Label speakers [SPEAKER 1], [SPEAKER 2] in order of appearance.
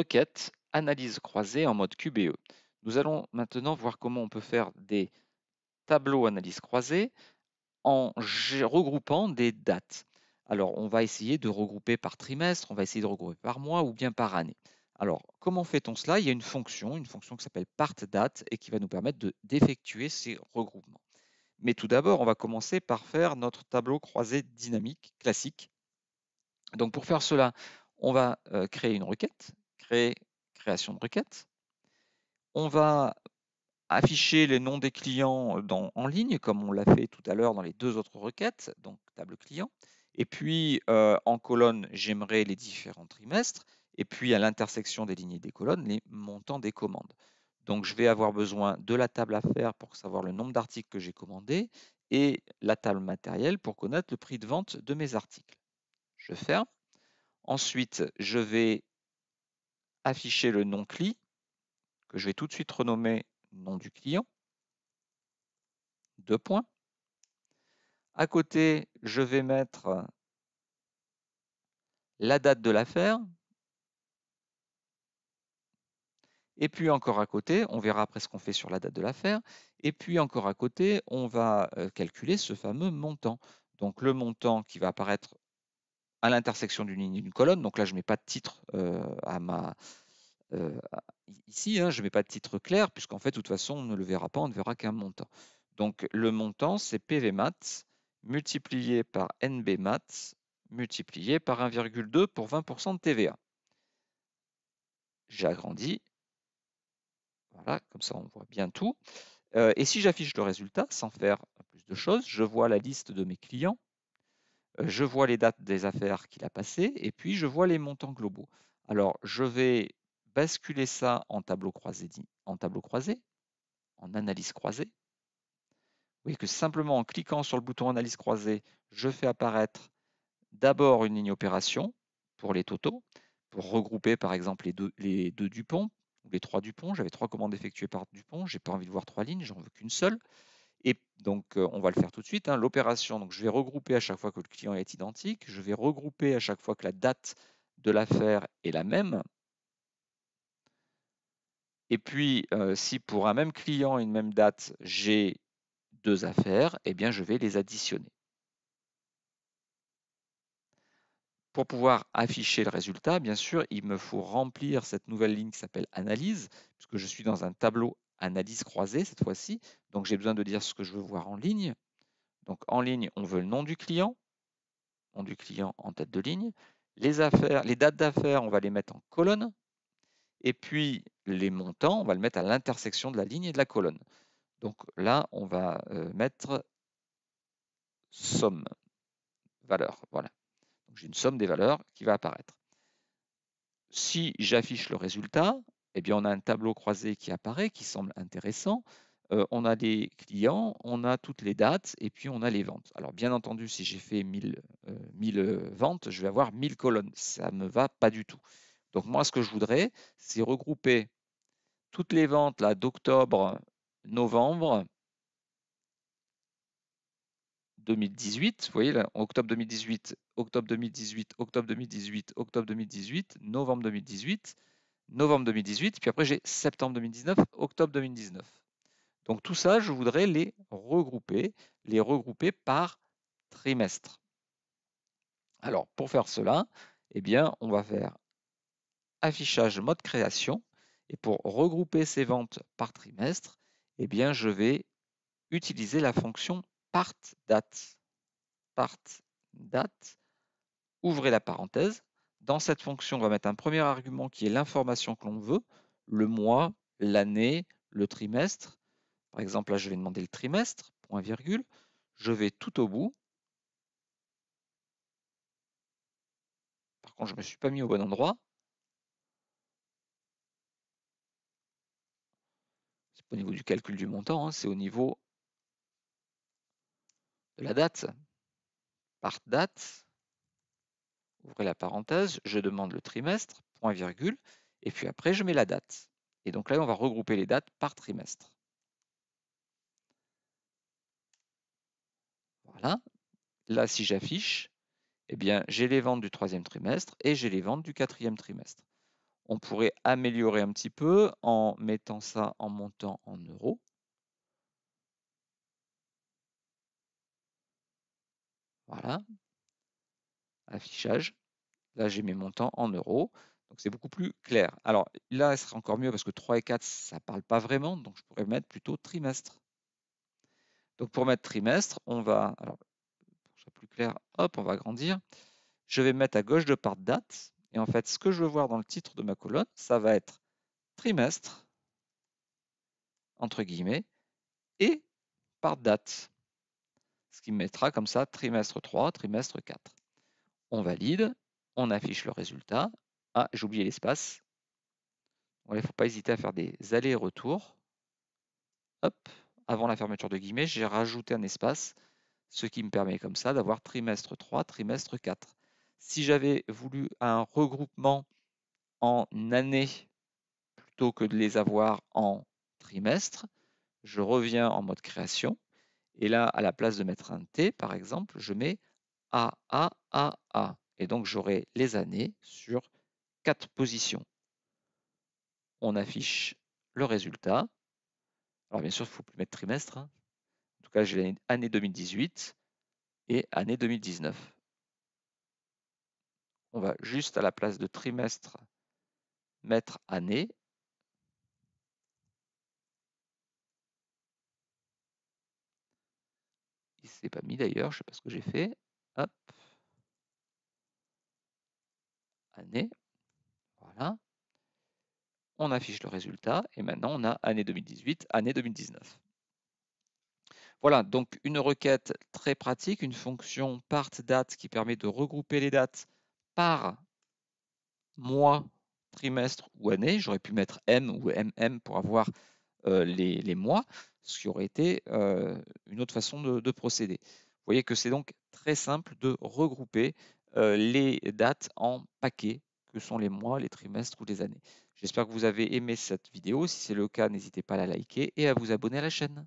[SPEAKER 1] requête, analyse croisée en mode QBE. Nous allons maintenant voir comment on peut faire des tableaux analyse croisée en regroupant des dates. Alors, on va essayer de regrouper par trimestre, on va essayer de regrouper par mois ou bien par année. Alors, comment fait-on cela Il y a une fonction, une fonction qui s'appelle partDate et qui va nous permettre d'effectuer ces regroupements. Mais tout d'abord, on va commencer par faire notre tableau croisé dynamique classique. Donc, pour faire cela, on va euh, créer une requête création de requête. On va afficher les noms des clients en ligne, comme on l'a fait tout à l'heure dans les deux autres requêtes, donc table client. Et puis, en colonne, j'aimerais les différents trimestres. Et puis, à l'intersection des lignes et des colonnes, les montants des commandes. Donc, je vais avoir besoin de la table à faire pour savoir le nombre d'articles que j'ai commandés et la table matérielle pour connaître le prix de vente de mes articles. Je ferme. Ensuite, je vais afficher le nom CLI, que je vais tout de suite renommer nom du client. Deux points. À côté, je vais mettre la date de l'affaire. Et puis encore à côté, on verra après ce qu'on fait sur la date de l'affaire. Et puis encore à côté, on va euh, calculer ce fameux montant. Donc le montant qui va apparaître à l'intersection d'une ligne et d'une colonne. Donc là, je ne mets pas de titre euh, à ma, euh, ici. Hein, je ne mets pas de titre clair, puisqu'en fait, de toute façon, on ne le verra pas, on ne verra qu'un montant. Donc le montant, c'est PVMAT multiplié par NBMAT multiplié par 1,2 pour 20% de TVA. J'agrandis. Voilà, comme ça on voit bien tout. Euh, et si j'affiche le résultat sans faire plus de choses, je vois la liste de mes clients je vois les dates des affaires qu'il a passées et puis je vois les montants globaux. Alors, je vais basculer ça en tableau croisé, en, tableau croisé, en analyse croisée. Vous voyez que simplement en cliquant sur le bouton analyse croisée, je fais apparaître d'abord une ligne opération pour les totaux, pour regrouper par exemple les deux, les Dupont ou les trois Dupont. J'avais trois commandes effectuées par Dupont, j'ai pas envie de voir trois lignes, j'en veux qu'une seule. Et donc, on va le faire tout de suite. Hein, l'opération, donc je vais regrouper à chaque fois que le client est identique. Je vais regrouper à chaque fois que la date de l'affaire est la même. Et puis, si pour un même client une même date, j'ai deux affaires, eh bien, je vais les additionner. Pour pouvoir afficher le résultat, bien sûr, il me faut remplir cette nouvelle ligne qui s'appelle analyse, puisque je suis dans un tableau analyse croisée cette fois-ci. Donc j'ai besoin de dire ce que je veux voir en ligne. Donc en ligne, on veut le nom du client, nom du client en tête de ligne. Les affaires, les dates d'affaires, on va les mettre en colonne. Et puis les montants, on va le mettre à l'intersection de la ligne et de la colonne. Donc là, on va euh, mettre somme, valeur. Voilà. J'ai une somme des valeurs qui va apparaître. Si j'affiche le résultat, eh bien, on a un tableau croisé qui apparaît, qui semble intéressant. Euh, on a des clients, on a toutes les dates et puis on a les ventes. Alors, bien entendu, si j'ai fait 1000, euh, euh, ventes, je vais avoir 1000 colonnes. Ça ne me va pas du tout. Donc, moi, ce que je voudrais, c'est regrouper toutes les ventes d'octobre, novembre 2018. Vous voyez, là, octobre 2018, octobre 2018, octobre 2018, octobre 2018, novembre 2018 novembre 2018, puis après j'ai septembre 2019, octobre 2019. Donc tout ça, je voudrais les regrouper, les regrouper par trimestre. Alors pour faire cela, eh bien, on va faire affichage mode création. Et pour regrouper ces ventes par trimestre, eh bien, je vais utiliser la fonction part date. Part date, ouvrez la parenthèse, dans cette fonction, on va mettre un premier argument qui est l'information que l'on veut, le mois, l'année, le trimestre. Par exemple, là, je vais demander le trimestre, point virgule. Je vais tout au bout. Par contre, je ne me suis pas mis au bon endroit. C'est pas au niveau du calcul du montant, hein, c'est au niveau de la date. Par date, ouvrez la parenthèse, je demande le trimestre, point virgule, et puis après je mets la date. Et donc là, on va regrouper les dates par trimestre. Voilà. Là, si j'affiche, eh bien, j'ai les ventes du troisième trimestre et j'ai les ventes du quatrième trimestre. On pourrait améliorer un petit peu en mettant ça en montant en euros. Voilà, affichage. Là, j'ai mes montants en euros. Donc, c'est beaucoup plus clair. Alors, là, ce sera encore mieux parce que 3 et 4, ça ne parle pas vraiment. Donc, je pourrais mettre plutôt trimestre. Donc, pour mettre trimestre, on va... Alors, pour que ce soit plus clair, hop, on va agrandir. Je vais mettre à gauche de part date. Et en fait, ce que je veux voir dans le titre de ma colonne, ça va être trimestre, entre guillemets, et par date. Ce qui me mettra comme ça trimestre 3, trimestre 4 on valide, on affiche le résultat. Ah, j'ai oublié l'espace. Il ne faut pas hésiter à faire des allers-retours. Hop, avant la fermeture de guillemets, j'ai rajouté un espace, ce qui me permet comme ça d'avoir trimestre 3, trimestre 4. Si j'avais voulu un regroupement en années plutôt que de les avoir en trimestre, je reviens en mode création. Et là, à la place de mettre un T, par exemple, je mets a, A, A, A. Et donc j'aurai les années sur quatre positions. On affiche le résultat. Alors bien sûr, il ne faut plus mettre trimestre. Hein. En tout cas, j'ai l'année 2018 et année 2019. On va juste à la place de trimestre mettre année. Il ne s'est pas mis d'ailleurs, je ne sais pas ce que j'ai fait. Voilà. On affiche le résultat et maintenant on a année 2018, année 2019. Voilà, donc une requête très pratique, une fonction part-date qui permet de regrouper les dates par mois, trimestre ou année. J'aurais pu mettre M ou MM pour avoir euh, les, mois, ce qui aurait été euh, une autre façon de, de procéder. Vous voyez que c'est donc très simple de regrouper euh, les dates en paquets, que sont les mois, les trimestres ou les années. J'espère que vous avez aimé cette vidéo. Si c'est le cas, n'hésitez pas à la liker et à vous abonner à la chaîne.